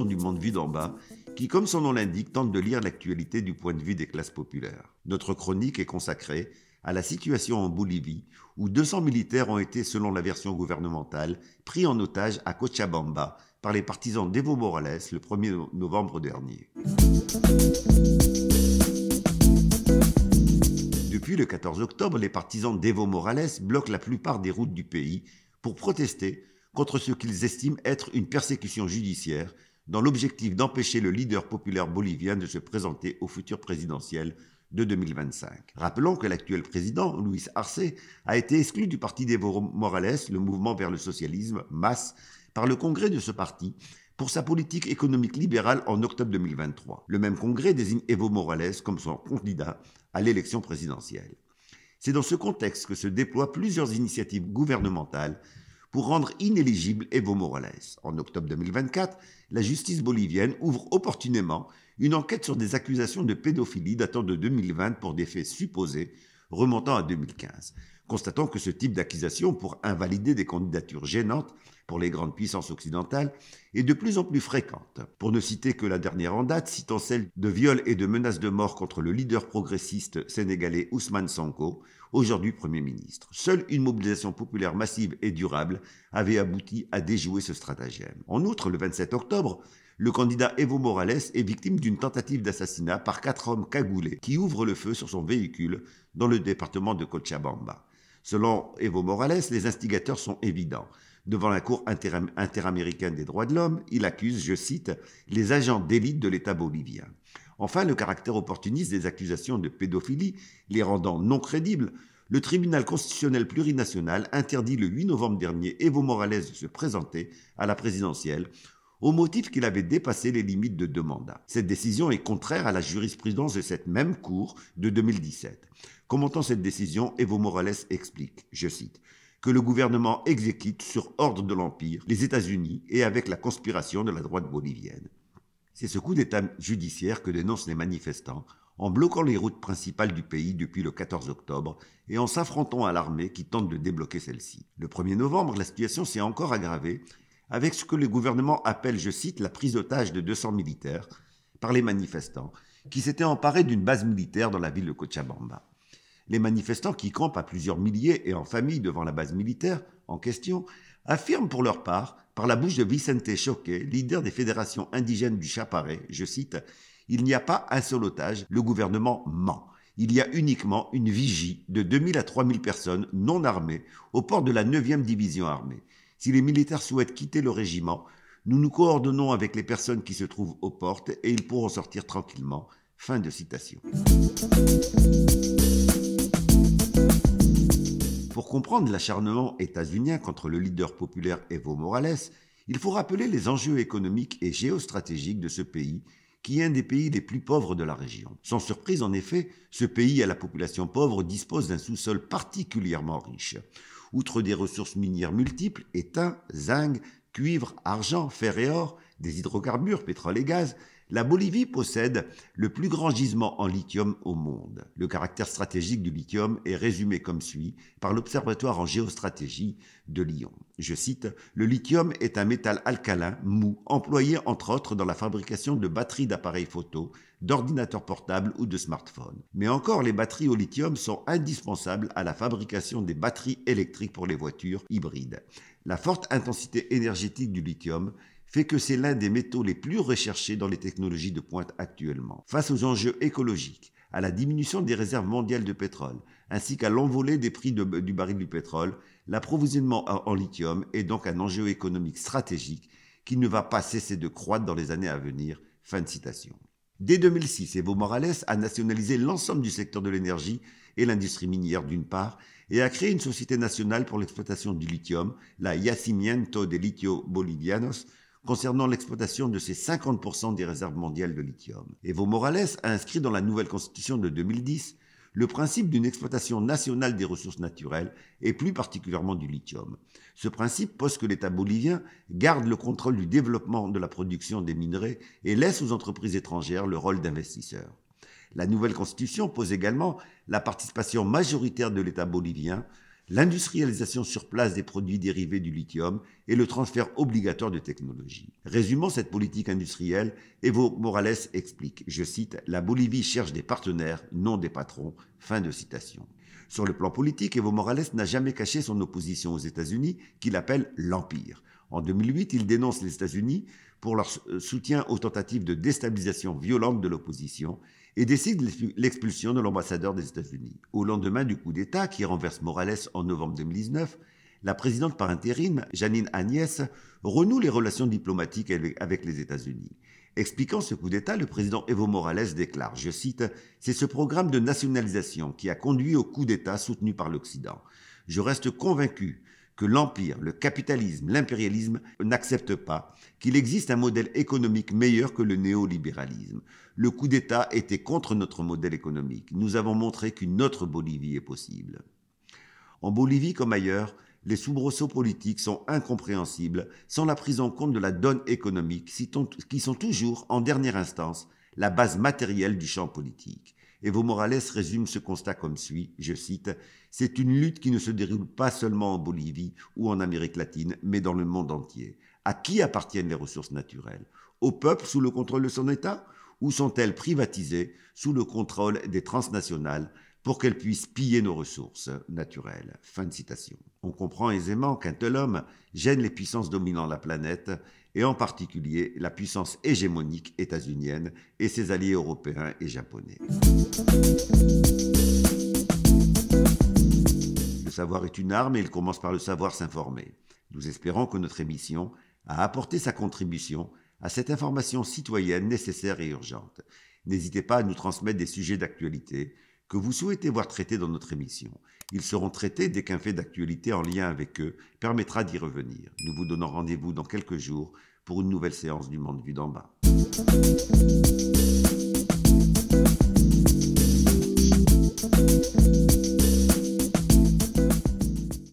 du Monde Vu d'en bas, qui, comme son nom l'indique, tente de lire l'actualité du point de vue des classes populaires. Notre chronique est consacrée à la situation en Bolivie, où 200 militaires ont été, selon la version gouvernementale, pris en otage à Cochabamba par les partisans d'Evo Morales le 1er novembre dernier. Depuis le 14 octobre, les partisans d'Evo Morales bloquent la plupart des routes du pays pour protester contre ce qu'ils estiment être une persécution judiciaire dans l'objectif d'empêcher le leader populaire bolivien de se présenter au futur présidentiel de 2025. Rappelons que l'actuel président, Luis Arce, a été exclu du parti d'Evo Morales, le mouvement vers le socialisme, MAS, par le congrès de ce parti pour sa politique économique libérale en octobre 2023. Le même congrès désigne Evo Morales comme son candidat à l'élection présidentielle. C'est dans ce contexte que se déploient plusieurs initiatives gouvernementales pour rendre inéligible Evo Morales. En octobre 2024, la justice bolivienne ouvre opportunément une enquête sur des accusations de pédophilie datant de 2020 pour des faits supposés remontant à 2015 constatons que ce type d'accusation pour invalider des candidatures gênantes pour les grandes puissances occidentales est de plus en plus fréquente. Pour ne citer que la dernière en date, citant celle de viol et de menaces de mort contre le leader progressiste sénégalais Ousmane Sanko, aujourd'hui Premier ministre. Seule une mobilisation populaire massive et durable avait abouti à déjouer ce stratagème. En outre, le 27 octobre, le candidat Evo Morales est victime d'une tentative d'assassinat par quatre hommes cagoulés qui ouvrent le feu sur son véhicule dans le département de Cochabamba. Selon Evo Morales, les instigateurs sont évidents. Devant la Cour interaméricaine des droits de l'homme, il accuse, je cite, les agents d'élite de l'État bolivien. Enfin, le caractère opportuniste des accusations de pédophilie, les rendant non crédibles, le tribunal constitutionnel plurinational interdit le 8 novembre dernier Evo Morales de se présenter à la présidentielle au motif qu'il avait dépassé les limites de deux mandats. Cette décision est contraire à la jurisprudence de cette même Cour de 2017. Commentant cette décision, Evo Morales explique, je cite, que le gouvernement exécute sur ordre de l'Empire, les États-Unis et avec la conspiration de la droite bolivienne. C'est ce coup d'État judiciaire que dénoncent les manifestants en bloquant les routes principales du pays depuis le 14 octobre et en s'affrontant à l'armée qui tente de débloquer celle-ci. Le 1er novembre, la situation s'est encore aggravée avec ce que le gouvernement appelle, je cite, la prise d'otage de 200 militaires par les manifestants qui s'étaient emparés d'une base militaire dans la ville de Cochabamba les manifestants qui campent à plusieurs milliers et en famille devant la base militaire en question affirment pour leur part, par la bouche de Vicente Choquet, leader des fédérations indigènes du Chaparé, je cite, Il n'y a pas un seul otage, le gouvernement ment. Il y a uniquement une vigie de 2000 à 3000 personnes non armées au port de la 9e division armée. Si les militaires souhaitent quitter le régiment, nous nous coordonnons avec les personnes qui se trouvent aux portes et ils pourront sortir tranquillement. Fin de citation. Pour comprendre l'acharnement états-unien contre le leader populaire Evo Morales, il faut rappeler les enjeux économiques et géostratégiques de ce pays, qui est un des pays les plus pauvres de la région. Sans surprise, en effet, ce pays à la population pauvre dispose d'un sous-sol particulièrement riche. Outre des ressources minières multiples, étain, zinc, cuivre, argent, fer et or, des hydrocarbures, pétrole et gaz, la Bolivie possède le plus grand gisement en lithium au monde. Le caractère stratégique du lithium est résumé comme suit par l'Observatoire en géostratégie de Lyon. Je cite, Le lithium est un métal alcalin mou, employé entre autres dans la fabrication de batteries d'appareils photo, d'ordinateurs portables ou de smartphones. Mais encore, les batteries au lithium sont indispensables à la fabrication des batteries électriques pour les voitures hybrides. La forte intensité énergétique du lithium fait que c'est l'un des métaux les plus recherchés dans les technologies de pointe actuellement. Face aux enjeux écologiques, à la diminution des réserves mondiales de pétrole, ainsi qu'à l'envolée des prix du baril du pétrole, l'approvisionnement en lithium est donc un enjeu économique stratégique qui ne va pas cesser de croître dans les années à venir. Fin de citation. Dès 2006, Evo Morales a nationalisé l'ensemble du secteur de l'énergie et l'industrie minière d'une part, et a créé une société nationale pour l'exploitation du lithium, la Yacimiento de Litio Bolivianos, concernant l'exploitation de ces 50% des réserves mondiales de lithium. Evo Morales a inscrit dans la nouvelle constitution de 2010 le principe d'une exploitation nationale des ressources naturelles et plus particulièrement du lithium. Ce principe pose que l'État bolivien garde le contrôle du développement de la production des minerais et laisse aux entreprises étrangères le rôle d'investisseur. La nouvelle constitution pose également la participation majoritaire de l'État bolivien l'industrialisation sur place des produits dérivés du lithium et le transfert obligatoire de technologies. Résumant cette politique industrielle, Evo Morales explique, je cite, La Bolivie cherche des partenaires, non des patrons. Fin de citation. Sur le plan politique, Evo Morales n'a jamais caché son opposition aux États-Unis, qu'il appelle l'Empire. En 2008, il dénonce les États-Unis pour leur soutien aux tentatives de déstabilisation violente de l'opposition et décide l'expulsion de l'ambassadeur des États-Unis. Au lendemain du coup d'État qui renverse Morales en novembre 2019, la présidente par intérim, Janine Agnès, renoue les relations diplomatiques avec les États-Unis. Expliquant ce coup d'État, le président Evo Morales déclare, je cite, C'est ce programme de nationalisation qui a conduit au coup d'État soutenu par l'Occident. Je reste convaincu que l'empire, le capitalisme, l'impérialisme n'acceptent pas, qu'il existe un modèle économique meilleur que le néolibéralisme. Le coup d'État était contre notre modèle économique. Nous avons montré qu'une autre Bolivie est possible. En Bolivie comme ailleurs, les soubresauts politiques sont incompréhensibles sans la prise en compte de la donne économique qui sont toujours, en dernière instance, la base matérielle du champ politique vos Morales résume ce constat comme suit, je cite, C'est une lutte qui ne se déroule pas seulement en Bolivie ou en Amérique latine, mais dans le monde entier. À qui appartiennent les ressources naturelles Au peuple sous le contrôle de son État Ou sont-elles privatisées sous le contrôle des transnationales pour qu'elle puisse piller nos ressources naturelles. Fin de citation. On comprend aisément qu'un tel homme gêne les puissances dominant la planète, et en particulier la puissance hégémonique états-unienne et ses alliés européens et japonais. Le savoir est une arme et il commence par le savoir s'informer. Nous espérons que notre émission a apporté sa contribution à cette information citoyenne nécessaire et urgente. N'hésitez pas à nous transmettre des sujets d'actualité que vous souhaitez voir traités dans notre émission. Ils seront traités dès qu'un fait d'actualité en lien avec eux permettra d'y revenir. Nous vous donnons rendez-vous dans quelques jours pour une nouvelle séance du Monde vu d'en bas.